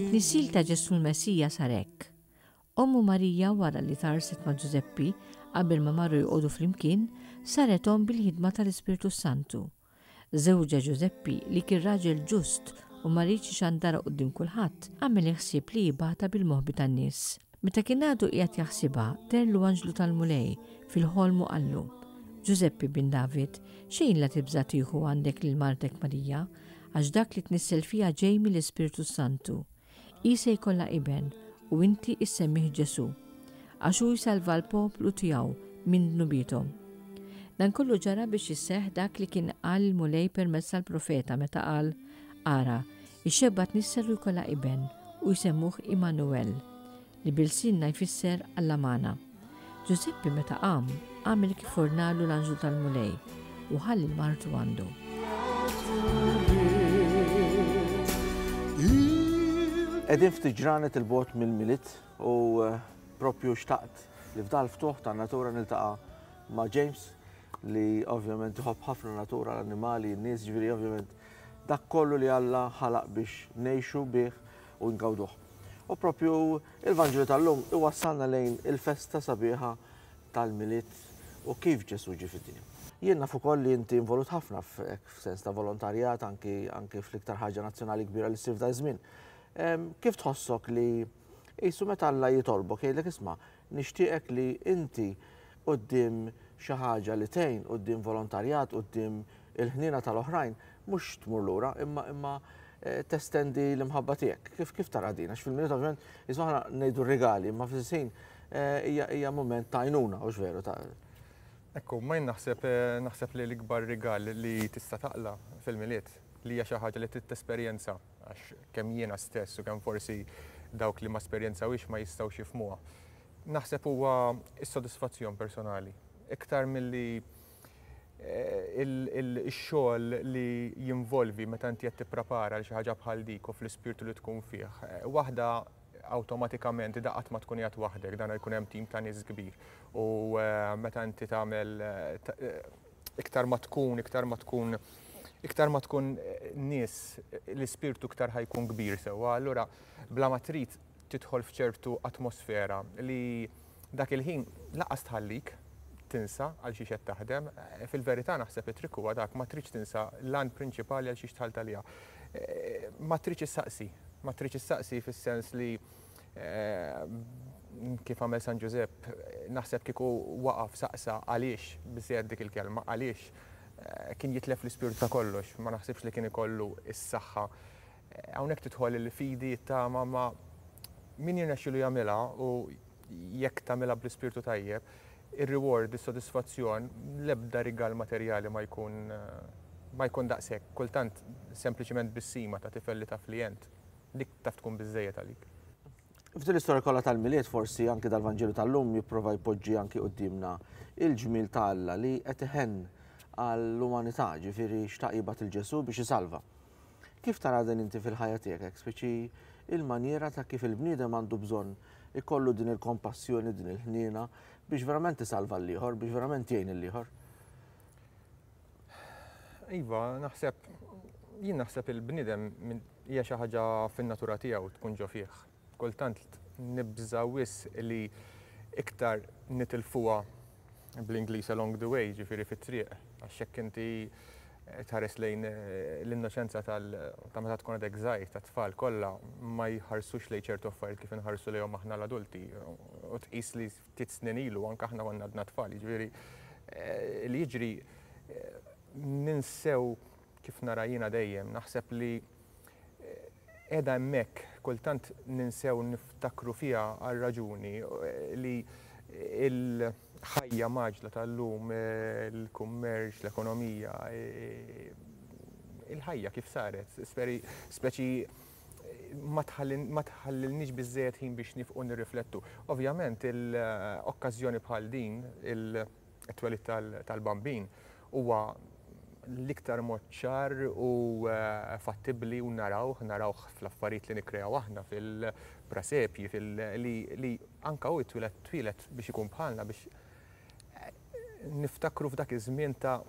Il-Knisil ta' Ġesu l-Messija sarek. Ommu Marija wara li tarset ma' Giuseppi qabel ma marru jqodu fl-imkien, saretom bil-ħidma tal-Ispirtu Santu. Zewġa Giuseppi li kien raġel ġust u marriċi xandara din kulħadd għamil jaħsieb li jibata bil mohbi tan-nies. Meta kien għadu qiegħed jaħsibha terlu Anġlu tal-Mulej fil-ħolmu qallu. Giuseppi bin David, xejn la tibżatiħu għandek l Martek Marija, għax dak li tnissel fija ġejmi mill-Ispirtu Santu jisa jkolla iben u inti issemmih Ġesu, għaxu jisalva l-poplu tijaw minn nubitom. Dan kollu ġara biex jisseħ dak li kien qal mulej permezz tal-profeta meta qal ara, ixxebbat nisseru jkolla iben u jisemmuħ Immanuel li bil-sinna jfisser għallamana. Giuseppi meta qam, għamil kifurnalu l-anġu tal-mulej u ħalli l-martu għandu. Edin ftiġranet il-bot mill-milit u eh, propju xtaqt li fdal ftuħ ta' natura nil-taqa ma' James li ovvjament tħobb ħafna natura l-animali, n-nies ġviri ovvjament dak kollu li Alla ħalaq biex nejxu bih u nkawduħ. U propju il-Vangelo tal-lum u iwassalna lejn il-festa sabiħa tal-milit u kif ġesu ġi fid-dinja. Jien naf ukoll li inti involut ħafna f-sens ta' volontarjat anki anki fl-iktar ħaġa nazzjonali kbira li s-sifda żmien. Kif tħossok li jisu meta Alla jitolbok, jgħidlek isma' nixtieqek li inti qoddim xi ħaġa li tgħin qoddim volontarjat, qoddim il-ħnina tal-oħrajn, mhux tmur lura, imma imma eh, testendi l-imħabba tiegħek. Kif kif tara dina? Għax fil-minut ovvjament jisma' nejdu regali, ma fil-sin eh, hija moment tajnuna għajnuna, u veru ta' Ekku, ma naħseb eh, naħseb li l-ikbar rigal li tista' taqla fil-miliet li hija xi ħaġa li titt esperjenza għax kemm jiena stess u kemm forsi dawk li ma sperjenzawix ma jistgħux jifmuha. Naħseb huwa s-sodisfazzjon personali. Iktar milli eh, il-xogħol li jinvolvi meta inti qed tipprepara li xi ħaġa bħal dik u fl-ispirtu li tkun fih. Eh, waħda awtomatikament daqat ma tkun jgħat waħdek, dan jkun hemm tim ta' nies kbir. U eh, meta inti tagħmel iktar ma tkun, iktar ma tkun iktar ma tkun eh, nies eh, l-ispirtu iktar ħajkun kbir sewa, allura bla ma trid titħol f'ċertu atmosfera li dak il-ħin laqas tħallik tinsa għal xi qed taħdem, eh, fil-verità naħseb it-trik dak ma tridx tinsa l-an prinċipali għal xi tħalt talija. Ma tridx issaqsi, ma tridx issaqsi fis-sens li kif għamel San Giuseppe, naħseb kieku waqaf saqsa għaliex bizzejed dik il-kelma, għaliex Eh, kien jitlef l-ispirtu ta' kollox, ma naħsibx li kien ikollu is-saħħa. Eh, hawnhekk titħol il-fidi ta' ma min jirnexxilu jagħmilha u jekk tagħmilha bl-ispirtu tajjeb, ir-reward, is-sodisfazzjon, l'ebda rigal materjali ma jkun eh, ma jkun daqshekk, kultant sempliċement bissima ta' tifelli ta' flient, dik ta tkun bizzejet għalik. F'din l-istorja kollha tal-miliet forsi anke dal vangelu tal-lum jipprova jpoġġi anki qudiemna il-ġmil ta' Alla li qed iħenn għall-umanità ġifiri xtaqibat il-ġesu biex jisalva. Kif tara din inti fil-ħajja tiegħek, speċi il-maniera ta' kif il-bniedem għandu bżonn ikollu din il-kompassjoni, din il-ħnina biex verament tisalva l-ieħor, biex verament jgħin l-ieħor. Iva, naħseb, jien naħseb il-bniedem hija xi ħaġa fin-natura tiegħu tkun ġo fih. Kultant nibża wis li iktar nitilfuha bl-Ingliż along the way, ġifieri fit-triq għaxek inti eh, tħares lejn eh, l-innoċenza tal ta' meta tkun għadek zaħir ta' tfal kollha ma jħarsux lejn ċertu affarijiet kif inħarsu lejhom aħna l-adulti u tqis li ftit snin ilu anke aħna għandna għadna tfal, jiġifieri eh, li jiġri ninsew kif nara jiena dejjem naħseb li edha emmek kultant ninsew niftakru fija għal raġuni li il- ħajja maġla tal-lum, eh, il-kummerċ, l-ekonomija, eh, il-ħajja kif saret, speċi eh, ma tħallilniġ bizzejt ħin biex nifqu nirriflettu. Ovvjament, l-okkazjoni bħal din, il-twelit tal-bambin, huwa l-iktar moċċar u fattibli u narawħ, narawħ fl-affarijiet li nikrejaw aħna fil-prasepji, fil-li anka u t-twilet biex ikun bħalna biex niftakru f'dak iż-żmien ta'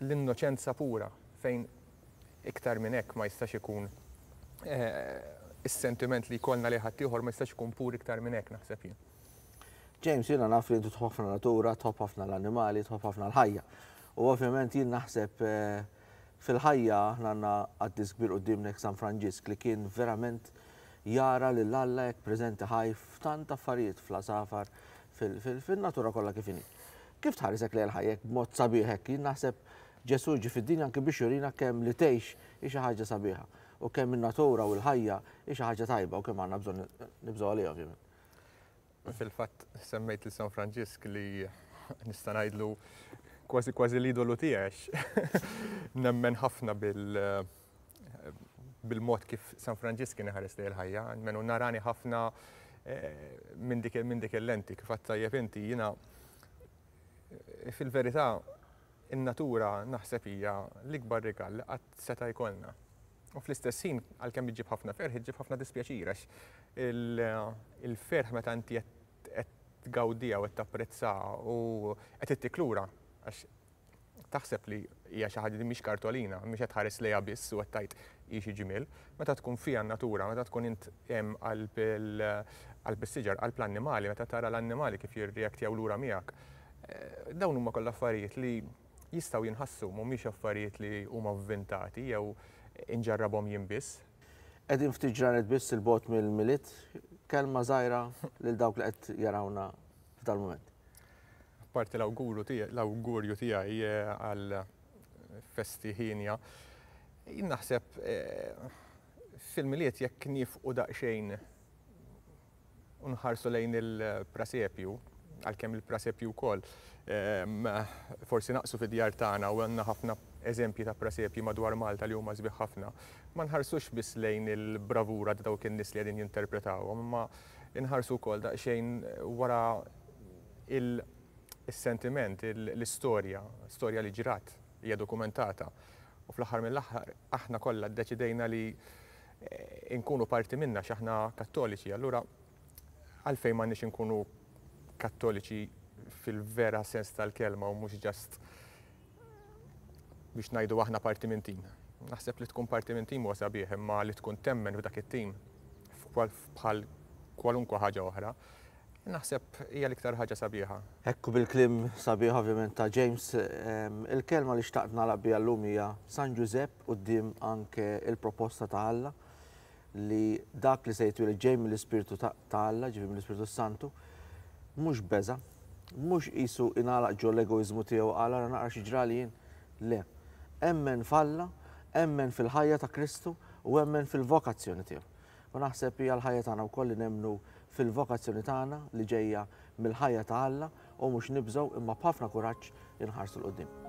l-innoċenza pura fejn iktar minn hekk ma jistax ikun eh, is-sentiment li jkollna li ħadd ieħor ma jistax ikun pur iktar minn hekk naħseb jien. James, jiena naf li tħobb ħafna natura, tħobb ħafna l-annimali, tħobb ħafna l-ħajja. U ovvjament jien naħseb eh, fil-ħajja aħna għandna kbir qudiemnek San Franġisk li kien verament jara li l-alla jek prezenti ħaj f'tant affarijiet fl-asafar fil-natura kollha kif inhi kif tħarisek lejn ħajjek mod sabiħek, jien naħseb Ġesu ġi fid-dinja anke biex jurina kem li teħx hi xi sabiħa u kem in-natura u l-ħajja hi xi tajba u kem għanna bżon nibżu għalija ovvjament. fil fat semmejt il San Franġisk li nistanajdlu ngħidlu kważi kważi l-idolu tiegħek nemmen ħafna bil bil-mod kif San Franġiski neħares li l-ħajja, menu narani ħafna eh, minn dik il-lenti, kif għattajjeb inti, jina fil-verità in-natura naħseb hija l-ikbar rigal li qatt seta' jkollna. U fl-istess ħin għalkemm iġib ħafna ferħ, iġib ħafna dispjaċir għax il-ferħ meta inti qed tgawdija u qed tapprezza u qed ittiklura għax taħseb li hija xi ħaġa li mhix kartolina, mhix qed ħares lejha biss u qed tajt xi ġimil, meta tkun fija natura, meta tkun int hemm qalb is-siġar, qalb l-annimali, meta tara l-annimali kif jirreaktjaw lura miegħek dawn huma kollha affarijiet li jistgħu jinħassu mhumiex affarijiet li huma vvintati jew inġarrabhom jien biss. Qegħdin ftit ġranet biss il-bot mill-milit, kelma żgħira lil dawk li qed jarawna f'dal-mument. Parti l-awgurju tiegħi eh, għal festiħinja. Naħseb eh, fil-miliet jekk nifqu daqsxejn unħarsu lejn il-prasepju, għalkemm il-prasepju wkoll. Ehm, forsi naqsu fid-djar tagħna u għandna ħafna eżempji ta' prasepji madwar Malta li huma sbieħ ħafna. Ma nħarsux biss lejn il-bravura ta' dawk in-nies li qegħdin jinterpretaw, nħarsu inħarsu wkoll daqsxejn wara il-sentiment, l-istorja, storja li ġirat, hija dokumentata. U fl-aħħar mill-aħħar aħna kollha ddeċidejna li eh, nkunu parti minna x'aħna kattoliċi, allura għalfejn ma nix nkunu kattoliċi fil-vera sens tal-kelma u mhux ġast biex ngħidu aħna parti minn tim. Naħseb li tkun parti minn tim u sabiħ, ma li tkun temmen f'dak it-tim bħal kwalunkwe ħaġa oħra, naħseb hija l-iktar ħaġa sabiħa. Ekku bil-klim sabiħa ovvjament ta' James, ehm, il-kelma li xtaqt nagħlaq bija llum hija San Giuseppe ddim anke il-proposta ta' Alla li dak li sejtu li ġej mill-Ispirtu ta' Alla, ġifi mill-Ispirtu Santu, mhux beza, mhux qisu ingħalaq ġol l-egoizmu tiegħu għala ara naqra xi ġrali jien. Le, emmen falla, emmen fil-ħajja ta' Kristu u emmen fil-vokazzjoni tiegħu. U naħseb hija l-ħajja tagħna wkoll li nemnu fil-vokazzjoni tagħna li ġejja mill-ħajja ta' Alla u mhux nibżgħu imma b'ħafna kuraġġ inħarsu l-qudiem.